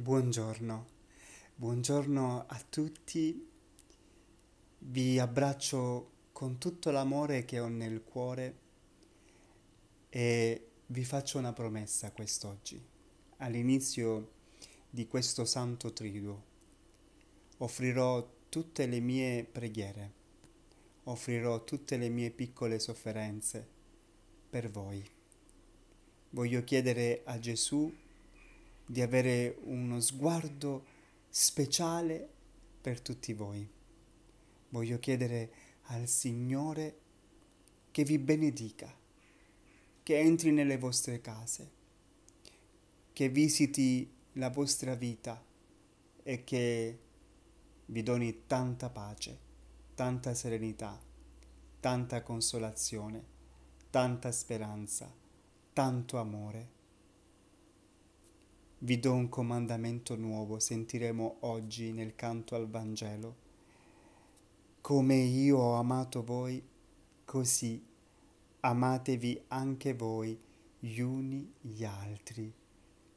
Buongiorno, buongiorno a tutti, vi abbraccio con tutto l'amore che ho nel cuore e vi faccio una promessa quest'oggi, all'inizio di questo santo triduo. Offrirò tutte le mie preghiere, offrirò tutte le mie piccole sofferenze per voi. Voglio chiedere a Gesù di avere uno sguardo speciale per tutti voi. Voglio chiedere al Signore che vi benedica, che entri nelle vostre case, che visiti la vostra vita e che vi doni tanta pace, tanta serenità, tanta consolazione, tanta speranza, tanto amore vi do un comandamento nuovo, sentiremo oggi nel canto al Vangelo. Come io ho amato voi, così amatevi anche voi gli uni gli altri.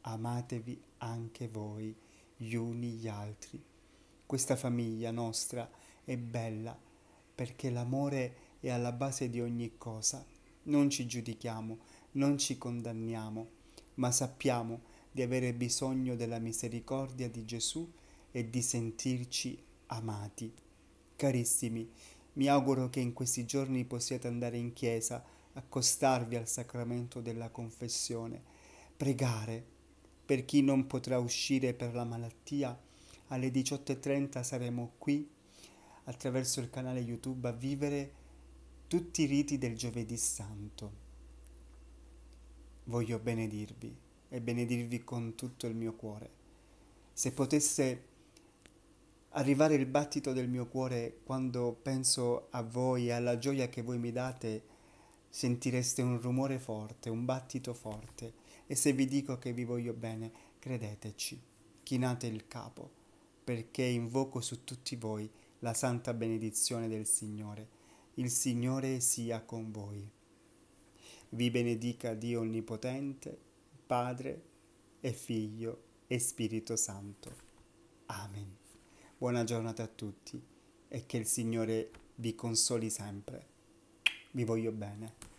Amatevi anche voi gli uni gli altri. Questa famiglia nostra è bella perché l'amore è alla base di ogni cosa. Non ci giudichiamo, non ci condanniamo, ma sappiamo che di avere bisogno della misericordia di Gesù e di sentirci amati. Carissimi, mi auguro che in questi giorni possiate andare in chiesa, accostarvi al sacramento della confessione, pregare per chi non potrà uscire per la malattia. Alle 18.30 saremo qui attraverso il canale YouTube a vivere tutti i riti del giovedì santo. Voglio benedirvi e benedirvi con tutto il mio cuore. Se potesse arrivare il battito del mio cuore quando penso a voi e alla gioia che voi mi date, sentireste un rumore forte, un battito forte. E se vi dico che vi voglio bene, credeteci, chinate il capo, perché invoco su tutti voi la santa benedizione del Signore. Il Signore sia con voi. Vi benedica Dio Onnipotente, Padre e Figlio e Spirito Santo. Amen. Buona giornata a tutti e che il Signore vi consoli sempre. Vi voglio bene.